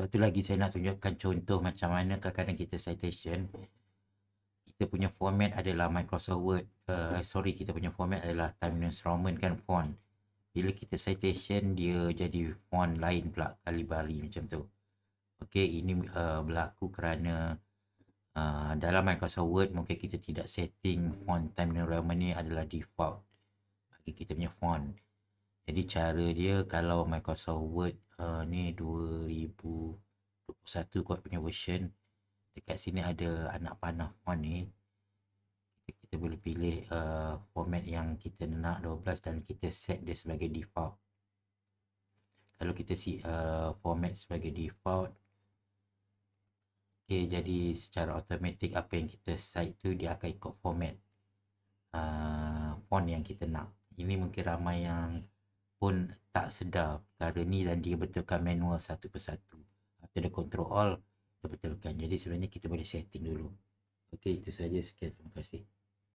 Satu lagi saya nak tunjukkan contoh macam mana kadang-kadang kita citation kita punya format adalah Microsoft Word uh, sorry kita punya format adalah Time New Roman kan font bila kita citation dia jadi font lain pula kali bali macam tu Okay, ini uh, berlaku kerana uh, dalam Microsoft Word mungkin kita tidak setting font Time New Roman ni adalah default bagi kita punya font jadi cara dia kalau Microsoft Word Ah, ni 2021 kot punya version dekat sini ada anak panah font ni kita boleh pilih uh, format yang kita nak 12 dan kita set dia sebagai default kalau kita si uh, format sebagai default okay, jadi secara automatic apa yang kita set tu dia akan ikut format uh, font yang kita nak ini mungkin ramai yang pun tak sedar perkara ni dan dia betulkan manual satu persatu. After the control all, dia betulkan. Jadi sebenarnya kita boleh setting dulu. Okey, itu saja. Sekian. Terima kasih.